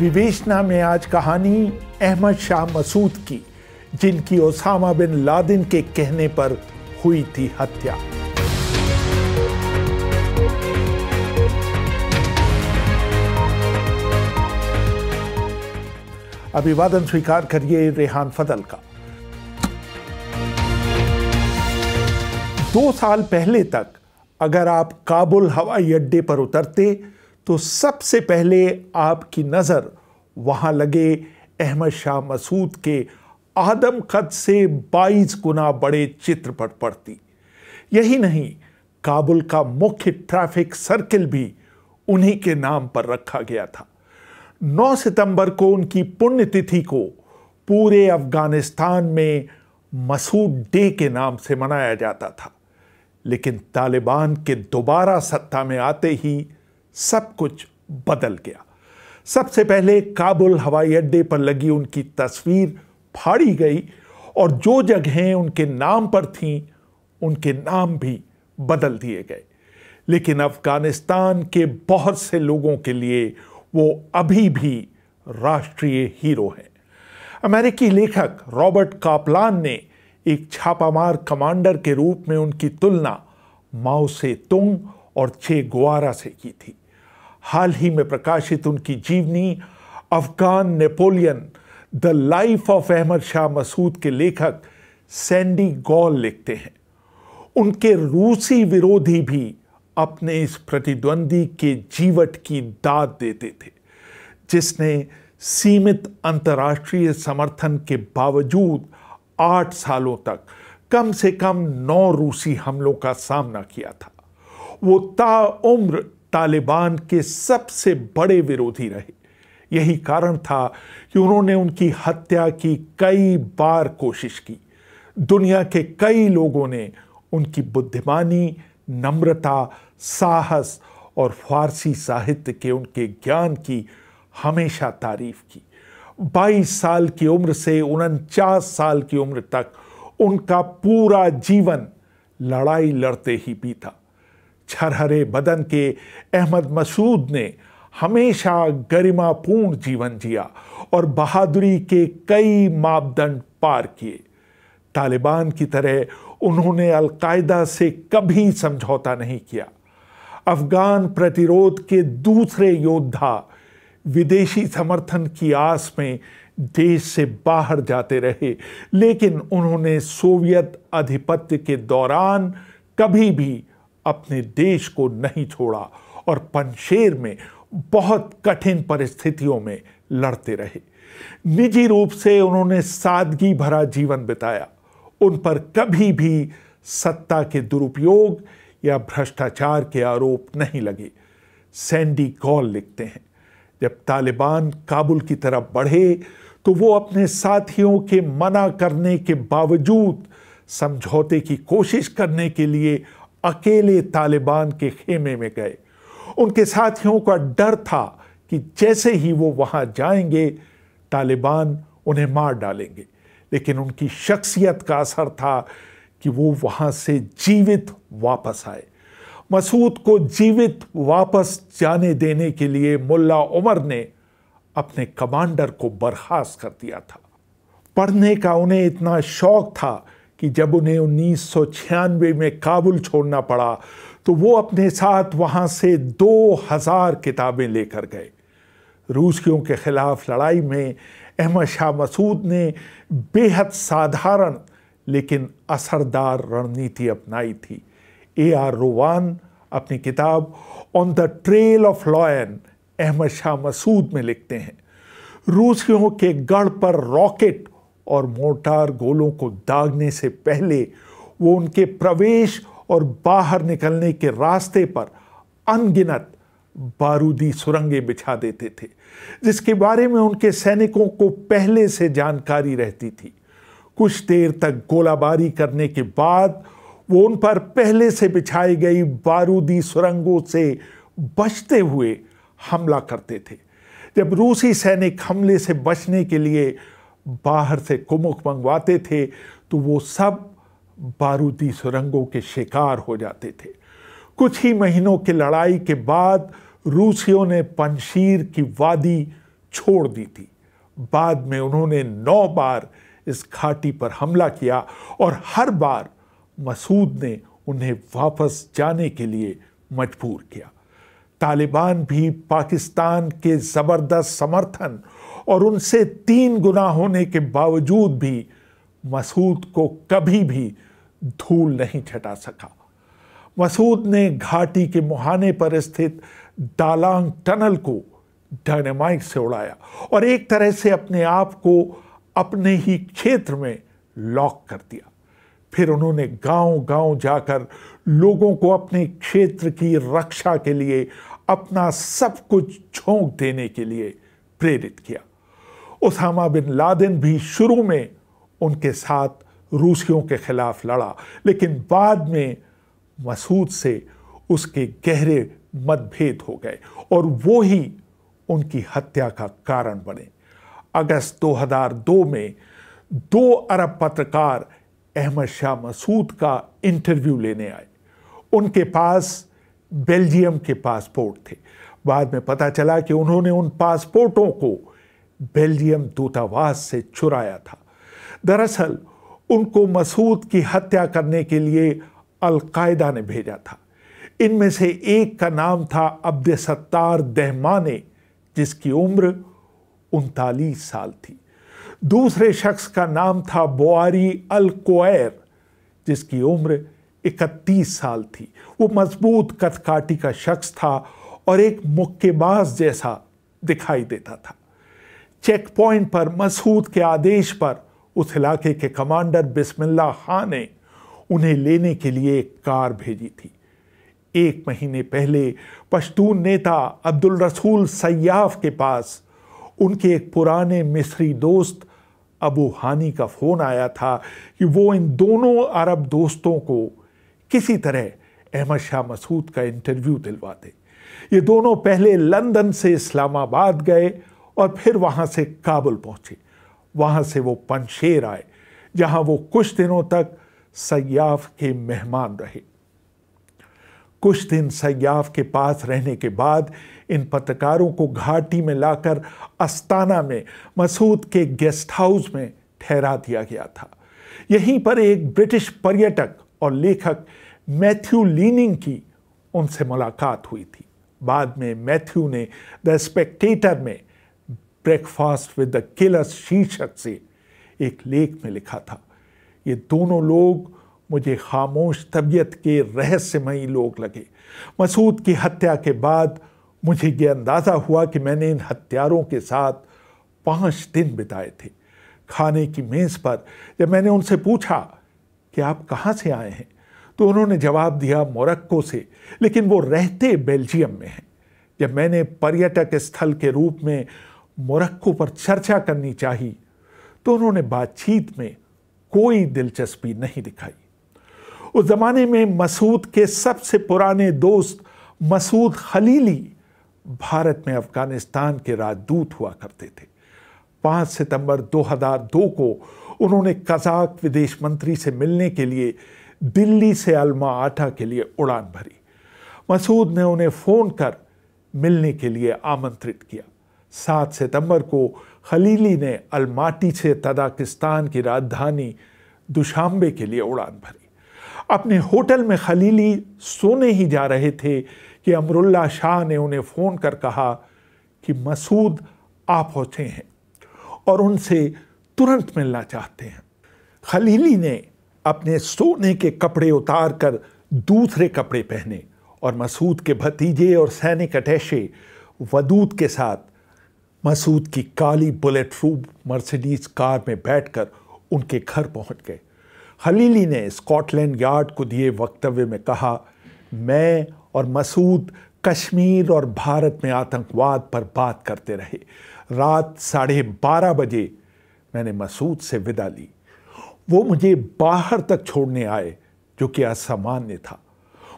میں آج کہانی احمد شاہ مسعود کی جن کی اسامہ بن لادن کے کہنے پر ہوئی تھی ہتیا ابھی وادن سویکار کریے ریحان فضل کا دو سال پہلے تک اگر آپ کابل ہوائی اڈے پر اترتے تو سب سے پہلے آپ کی نظر وہاں لگے احمد شاہ مسعود کے آدم قد سے بائیس گنا بڑے چتر پر پڑتی یہی نہیں کابل کا مکھ ٹریفک سرکل بھی انہی کے نام پر رکھا گیا تھا نو ستمبر کو ان کی پنیہ تیتھی کو پورے افغانستان میں مسعود ڈے کے نام سے منایا جاتا تھا لیکن طالبان کے دوبارہ ستہ میں آتے ہی سب کچھ بدل گیا سب سے پہلے کابل ہوائی اڈے پر لگی ان کی تصویر پھاڑی گئی اور جو جگہیں ان کے نام پر تھیں ان کے نام بھی بدل دیے گئے لیکن افغانستان کے بہت سے لوگوں کے لیے وہ ابھی بھی راشٹری ہیرو ہیں امریکی لیکھک رابرٹ کاپلان نے ایک چھاپا مار کمانڈر کے روپ میں ان کی تلنا ماؤ سے تنگ اور چھ گوارا سے کی تھی حال ہی میں پرکاشت ان کی جیونی Afghan Napoleon the life of Ahmad Shah Massoud کے لیکھک سینڈی گول لکھتے ہیں ان کے روسی بھی اپنے اس پرتیدوندی کے جیوٹ کی داد دیتے تھے جس نے سیمت انتراشٹری سمرتھن کے باوجود آٹھ سالوں تک کم سے کم نو روسی حملوں کا سامنا کیا تھا وہ تا عمر طالبان کے سب سے بڑے وروی رہے یہی کارن تھا کہ انہوں نے ان کی ہتیا کی کئی بار کوشش کی دنیا کے کئی لوگوں نے ان کی بدھمانی نمرتا ساہس اور فارسی ساہتیہ کے ان کے گیان کی ہمیشہ تعریف کی بائیس سال کی عمر سے انچاس سال کی عمر تک ان کا پورا جیون لڑائی لڑتے ہی بھی بیتا چھرہرے بدن کے احمد مسعود نے ہمیشہ گریما پورن جیون جیا اور بہادری کے کئی ماپد پار کیے طالبان کی طرح انہوں نے القاعدہ سے کبھی سمجھوتا نہیں کیا افغان پرتیرود کے دوسرے یودھا ودیشی سمرتھن کی آس میں دیش سے باہر جاتے رہے لیکن انہوں نے سوویت ادھپت کے دوران کبھی بھی اپنے دیش کو نہیں چھوڑا اور پنشیر میں بہت کٹھن پرستھتیوں میں لڑتے رہے نجی روپ سے انہوں نے سادگی بھرا جیون بتایا ان پر کبھی بھی ستہ کے دروپیوگ یا بھٹاچار کے آروپ نہیں لگے سینڈی گول لکھتے ہیں جب طالبان کابل کی طرف بڑھے تو وہ اپنے ساتھیوں کے منع کرنے کے باوجود سمجھوتے کی کوشش کرنے کے لیے اکیلے طالبان کے خیمے میں گئے ان کے ساتھیوں کا ڈر تھا کہ جیسے ہی وہ وہاں جائیں گے طالبان انہیں مار ڈالیں گے لیکن ان کی شخصیت کا اثر تھا کہ وہ وہاں سے جیوت واپس آئے مسعود کو جیوت واپس جانے دینے کے لیے ملا عمر نے اپنے کمانڈر کو برخاست کر دیا تھا پڑھنے کا انہیں اتنا شوق تھا کہ جب انہیں انیس سو چھیانوے میں کابل چھوڑنا پڑا تو وہ اپنے ساتھ وہاں سے دو ہزار کتابیں لے کر گئے روسیوں کے خلاف لڑائی میں احمد شاہ مسعود نے بے حد سادھارن لیکن اثردار رننیتی اپنائی تھی اے آر روان اپنی کتاب on the trail of lion Ahmad Shah Massoud میں لکھتے ہیں روسیوں کے گڑھ پر راکٹ اور موٹار گولوں کو داغنے سے پہلے وہ ان کے پرویش اور باہر نکلنے کے راستے پر بارودی سرنگیں بچھا دیتے تھے جس کے کے بارے میں ان سینکوں کو پہلے سے جانکاری رہتی تھی کچھ دیر تک گولہ باری کرنے کے بعد وہ ان پر پہلے سے بچھائی گئی بارودی سرنگوں سے بچتے ہوئے حملہ کرتے تھے جب روسی سینک حملے سے بچنے کے لیے باہر سے کمک منگواتے تھے تو وہ سب بارودی سرنگوں کے شکار ہو جاتے تھے کچھ ہی مہینوں کی لڑائی کے بعد روسیوں نے پنشیر کی وادی چھوڑ دی تھی بعد میں انہوں نے نو بار اس گھاٹی پر حملہ کیا اور ہر بار مسعود نے انہیں واپس جانے کے لیے مجبور کیا طالبان بھی پاکستان کے زبردست سمرتھن اور ان سے تین گنا ہونے کے باوجود بھی مسعود کو کبھی بھی دھول نہیں چھٹا سکا مسعود نے گھاٹی کے مہانے پر استھت ڈالانگ ٹنل کو ڈائنمائک سے اڑایا اور ایک طرح سے اپنے آپ کو اپنے ہی کھیتر میں لاک کر دیا پھر انہوں نے گاؤں گاؤں جا کر لوگوں کو اپنے کھیتر کی رکشا کے لیے اپنا سب کچھ جھونک دینے کے لیے پریرت کیا اسامہ بن لادن بھی شروع میں ان کے ساتھ روسیوں کے خلاف لڑا لیکن بعد میں مسعود سے اس کے گہرے بھید ہو گئے اور وہ ہی ان کی ہتیا کا کارن بنے اگست دو ہزار دو میں دو عرب پترکار احمد شاہ مسعود کا انٹرویو لینے آئے ان کے پاس بیلجیم کے پاسپورٹ تھے بعد میں پتہ چلا کہ انہوں نے ان پاسپورٹوں کو بیلجیم دوتاواز سے چرایا تھا دراصل ان کو مسعود کی ہتیا کرنے کے لیے القاعدہ نے بھیجا تھا ان میں سے ایک کا نام تھا عبد ستار دہمانے جس کی عمر انتالیس سال تھی دوسرے شخص کا نام تھا بواری القویر جس کی عمر اکتیس سال تھی وہ مضبوط کتکاٹی کا شخص تھا اور ایک مکے باز جیسا دکھائی دیتا تھا چیک پوائنٹ پر مسعود کے آدیش پر اس علاقے کے کمانڈر بسم اللہ خان نے انہیں لینے کے لیے ایک کار بھیجی تھی ایک مہینے پہلے پشتون نیتا عبد الرسول سیاف کے پاس ان کے ایک پرانے مصری دوست ابو ہانی کا فون آیا تھا کہ وہ ان دونوں عرب دوستوں کو کسی طرح احمد شاہ مسعود کا انٹرویو دلواتے یہ دونوں پہلے لندن سے اسلام آباد گئے اور پھر وہاں سے کابل پہنچے وہاں سے وہ پنشیر آئے جہاں وہ کچھ دنوں تک سیاف کے مہمان رہے کچھ دن سیاف کے پاس رہنے کے بعد ان پتکاروں کو گھاٹی میں لا کر استانہ میں مسعود کے گیسٹ ہاؤس میں ٹھہرا دیا گیا تھا یہیں پر ایک برٹش پریٹک اور لیکھک میتھیو لیننگ کی ان سے ملاقات ہوئی تھی بعد میں میتھیو نے دا اسپیکٹیٹر میں breakfast with the killer شیرشک سے ایک لیک میں لکھا تھا یہ دونوں لوگ مجھے خاموش طبیعت کے رہسیمئی لوگ لگے مسعود کی ہتیا کے بعد مجھے یہ اندازہ ہوا کہ میں نے ان ہتھیاروں کے ساتھ پانچ دن بتائے تھے کھانے کی میز پر جب میں نے ان سے پوچھا کہ آپ کہاں سے آئے ہیں تو انہوں نے جواب دیا مورکو سے لیکن وہ رہتے بیلجیم میں ہیں جب میں نے پریٹک استھل کے روپ میں مورکو پر چرچا کرنی چاہی تو انہوں نے بات چیت میں کوئی دلچسپی نہیں دکھائی اس زمانے میں مسعود کے سب سے پرانے دوست مسعود خلیلی بھارت میں افغانستان کے راجدوت ہوا کرتے تھے پانچ ستمبر دو ہزار دو کو انہوں نے کزاک ودیش منتری سے ملنے کے لیے دلی سے علما آٹھا کے لیے اڑان بھری مسعود نے انہیں فون کر ملنے کے لیے آمنترت کیا سات ستمبر کو خلیلی نے الماٹی سے تداکستان کی راجدھانی دشامبے کے لیے اڑان بھری اپنے ہوٹل میں خلیلی سونے ہی جا رہے تھے کہ امراللہ شاہ نے انہیں فون کر کہا کہ مسعود آ پہنچے ہیں اور ان سے ترنت ملنا چاہتے ہیں خلیلی نے اپنے سونے کے کپڑے اتار کر دوسرے کپڑے پہنے اور مسعود کے بھتیجے اور سینک اٹیشے ودود کے ساتھ مسعود کی کالی بلٹ پروف مرسیڈیز کار میں بیٹھ کر ان کے گھر پہنچ گئے خلیلی نے اسکاٹ لینڈ یارڈ کو دیے وکتوے میں کہا میں اور مسعود کشمیر اور بھارت میں آتنکواد پر بات کرتے رہے رات ساڑھے بارہ بجے میں نے مسعود سے ودا لی وہ مجھے باہر تک چھوڑنے آئے جو کہ اسامان تھا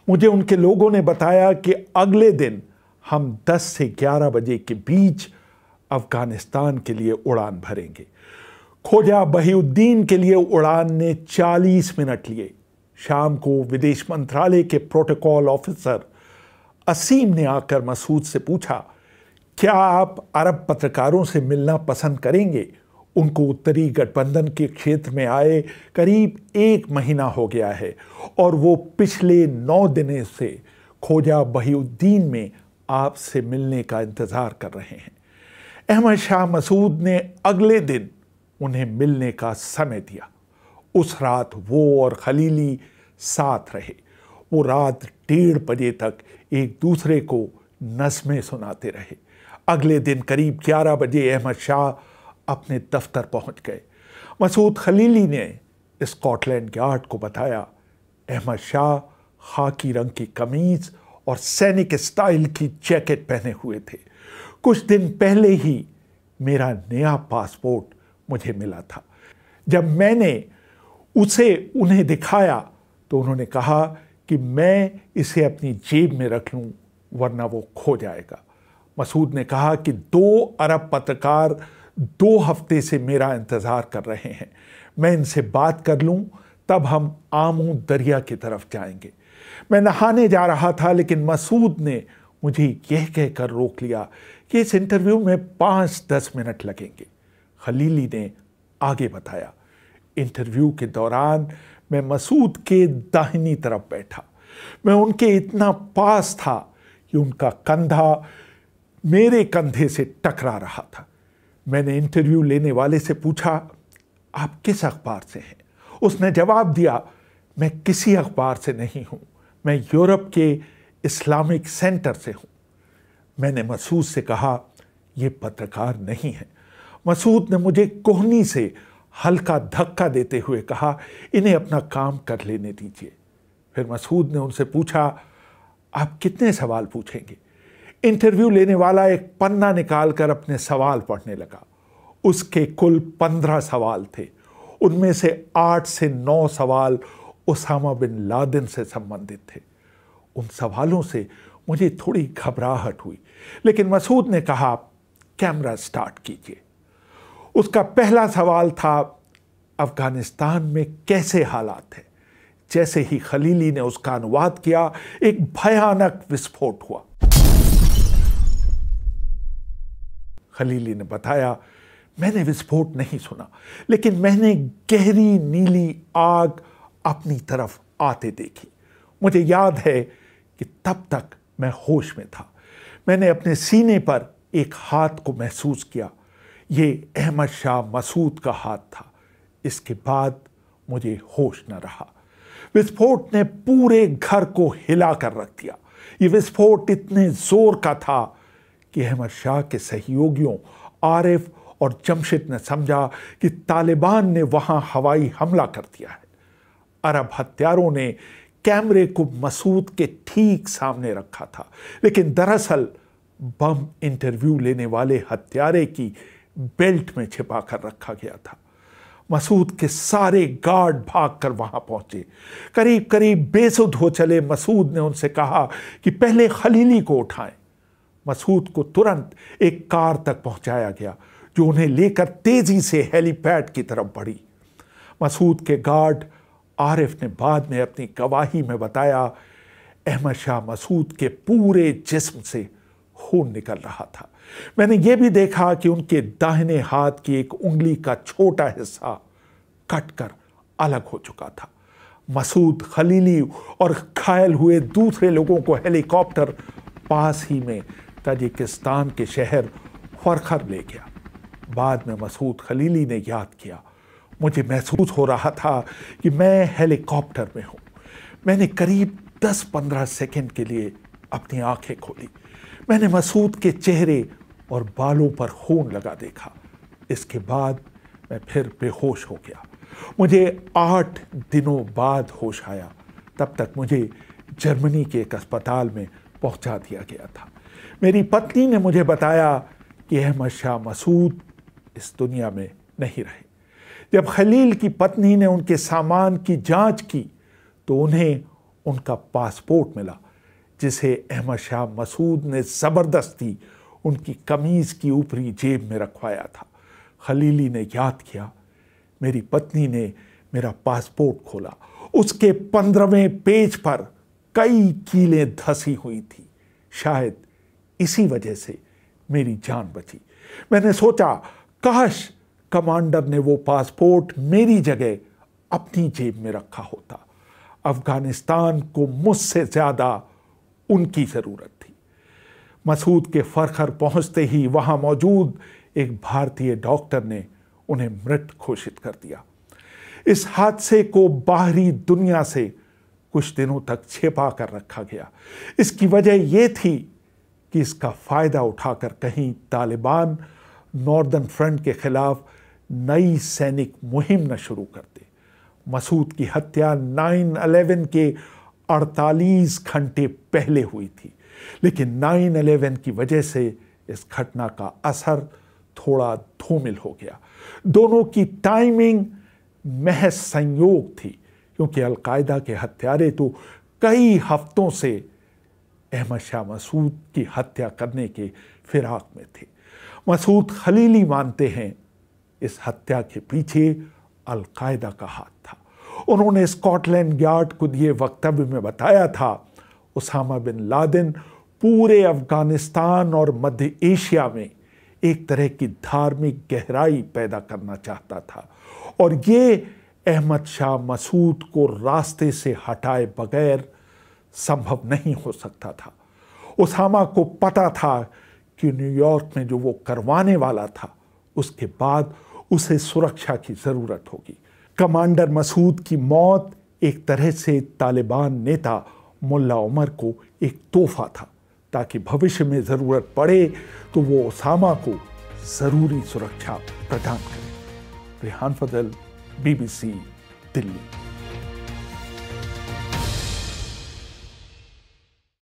مجھے ان کے لوگوں نے بتایا کہ اگلے دن ہم دس سے گیارہ بجے کے بیچ افغانستان کے لیے اڑان بھریں گے کھوجا بہی الدین کے لیے اڑان نے چالیس منٹ لیے شام کو ودیش منترالے کے پروٹوکول آفیسر اسیم نے آ کر مسعود سے پوچھا کیا آپ عرب پترکاروں سے ملنا پسند کریں گے ان کو اتری گٹھ بندھن کے کھیت میں آئے قریب ایک مہینہ ہو گیا ہے اور وہ پچھلے نو دنوں سے کھوجا بہی الدین میں آپ سے ملنے کا انتظار کر رہے ہیں احمد شاہ مسعود نے اگلے دن انہیں ملنے کا سمے دیا اس رات وہ اور خلیلی ساتھ رہے وہ رات ڈیڑھ بجے تک ایک دوسرے کو نظمیں سناتے رہے اگلے دن قریب گیارہ بجے احمد شاہ اپنے دفتر پہنچ گئے مسعود خلیلی نے اسکاٹ لینڈ یارڈ کو بتایا احمد شاہ خاکی رنگ کی کمیز اور سینک اسٹائل کی جیکٹ پہنے ہوئے تھے کچھ دن پہلے ہی میرا نیا پاسپورٹ مجھے ملا تھا جب میں نے اسے انہیں دکھایا تو انہوں نے کہا کہ میں اسے اپنی جیب میں رکھ لوں ورنہ وہ کھو جائے گا مسعود نے کہا کہ دو عرب پترکار دو ہفتے سے میرا انتظار کر رہے ہیں میں ان سے بات کر لوں تب ہم آموں دریا کی طرف جائیں گے میں نہانے جا رہا تھا لیکن مسعود نے مجھے یہ کہہ کر روک لیا کہ اس انٹرویو میں پانچ دس منٹ لگیں گے خلیلی نے آگے بتایا انٹرویو کے دوران میں مسعود کے داہنی طرف بیٹھا میں ان کے اتنا پاس تھا کہ ان کا کندھا میرے کندھے سے ٹکرا رہا تھا میں نے انٹرویو لینے والے سے پوچھا آپ کس اخبار سے ہیں اس نے جواب دیا میں کسی اخبار سے نہیں ہوں میں یورپ کے اسلامک سینٹر سے ہوں میں نے مسعود سے کہا یہ پترکار نہیں ہے مسعود نے مجھے کوہنی سے ہلکا دھکا دیتے ہوئے کہا انہیں اپنا کام کر لینے دیجیے پھر مسعود نے ان سے پوچھا آپ کتنے سوال پوچھیں گے انٹرویو لینے والا ایک پنہ نکال کر اپنے سوال پڑھنے لگا اس کے کل پندرہ سوال تھے ان میں سے آٹھ سے نو سوال اسامہ بن لادن سے سمبندت تھے ان سوالوں سے مجھے تھوڑی گھبراہٹ ہوئی لیکن مسعود نے کہا کیمرا سٹارٹ کیجئے اس کا پہلا سوال تھا افغانستان میں کیسے حالات ہیں جیسے ہی خلیلی نے اس کا انواد کیا ایک بھیانک وسفوٹ ہوا خلیلی نے بتایا میں نے وسفوٹ نہیں سنا لیکن میں نے گہری نیلی آگ اپنی طرف آتے دیکھی مجھے یاد ہے کہ تب تک میں ہوش میں تھا میں نے اپنے سینے پر ایک ہاتھ کو محسوس کیا یہ احمد شاہ مسعود کا ہاتھ تھا اس کے بعد مجھے ہوش نہ رہا نے پورے گھر کو ہلا کر رکھ دیا یہ اتنے زور کا تھا کہ احمد شاہ کے سہیوگیوں عارف اور جمشید نے سمجھا کہ طالبان نے وہاں ہوائی حملہ کر دیا ہے عرب ہتھیاروں نے کیمرے کو مسعود کے ٹھیک سامنے رکھا تھا لیکن دراصل بم انٹرویو لینے والے ہتھیارے کی بیلٹ میں چھپا کر رکھا گیا تھا مسعود کے سارے گارڈ بھاگ کر وہاں پہنچے قریب قریب بے سدھ ہو چلے مسعود نے ان سے کہا کہ پہلے خلیلی کو اٹھائیں مسعود کو ترنت ایک کار تک پہنچایا گیا جو انہیں لے کر تیزی سے ہیلی پیڈ کی طرف بڑھی مسعود کے گارڈ عارف نے بعد میں اپنی گواہی میں بتایا احمد شاہ مسعود کے پورے جسم سے خون نکل رہا تھا میں نے یہ بھی دیکھا کہ ان کے داہنے ہاتھ کی ایک انگلی کا چھوٹا حصہ کٹ کر الگ ہو چکا تھا مسعود خلیلی اور گھائل ہوئے دوسرے لوگوں کو ہیلی کاپٹر پاس ہی میں تاجکستان کے شہر فرخر لے گیا بعد میں مسعود خلیلی نے یاد کیا مجھے محسوس ہو رہا تھا کہ میں ہیلی کاپٹر میں ہوں میں نے قریب دس پندرہ سیکنڈ کے لیے اپنی آنکھیں کھولی میں نے مسعود کے چہرے اور بالوں پر خون لگا دیکھا اس کے بعد میں پھر بے ہوش ہو گیا مجھے آٹھ دنوں بعد ہوش آیا تب تک مجھے جرمنی کے ایک اسپتال میں پہنچا دیا گیا تھا میری پتنی نے مجھے بتایا کہ احمد شاہ مسعود اس دنیا میں نہیں رہے جب خلیل کی پتنی نے ان کے سامان کی جانچ کی تو انہیں ان کا پاسپورٹ ملا جسے احمد شاہ مسعود نے زبردستی ان کی کمیز کی اوپری جیب میں رکھوایا تھا خلیلی نے یاد کیا میری پتنی نے میرا پاسپورٹ کھولا اس کے پندرہویں پیج پر کئی کیلیں دھسی ہوئی تھی شاید اسی وجہ سے میری جان بچی میں نے سوچا کاش کمانڈر نے وہ پاسپورٹ میری جگہ اپنی جیب میں رکھا ہوتا افغانستان کو مجھ سے زیادہ ان کی ضرورت تھی مسعود کے فرخر پہنچتے ہی وہاں موجود ایک بھارتی ڈاکٹر نے انہیں مرت گھوشت کر دیا اس حادثے کو باہری دنیا سے کچھ دنوں تک چھپا کر رکھا گیا اس کی وجہ یہ تھی کہ اس کا فائدہ اٹھا کر کہیں طالبان ناردن فرنٹ کے خلاف نئی سینک مہم نہ شروع کرتے مسعود کی ہتیا نائن الیون کے اڑتالیس گھنٹے پہلے ہوئی تھی لیکن نائن الیون کی وجہ سے اس گھٹنا کا اثر تھوڑا دھومل ہو گیا دونوں کی ٹائمنگ سنیوگ تھی کیونکہ القاعدہ کے ہتھیارے تو کئی ہفتوں سے احمد شاہ مسعود کی ہتیا کرنے کے فراق میں تھے مسعود خلیلی مانتے ہیں اس ہتیا کے پیچھے القاعدہ کا ہاتھ تھا انہوں نے لینڈ کو وکتو میں بتایا تھا اسامہ بن لادن پورے افغانستان اور مدھ ایشیا میں ایک طرح کی گہرائی پیدا کرنا چاہتا تھا اور یہ احمد شاہ مسعود کو راستے سے ہٹائے بغیر سمبھو نہیں ہو سکتا تھا اسامہ کو پتا تھا کہ نیو یارک میں جو وہ کروانے والا تھا اس کے بعد اسے سرکشہ کی ضرورت ہوگی کمانڈر مسعود کی موت ایک طرح سے طالبان نیتا ملا عمر کو ایک توفہ تھا تاکہ بوشیہ میں ضرورت پڑے تو وہ اسامہ کو ضروری سرکشا پردان کرے ریحان فضل بی بی سی دلی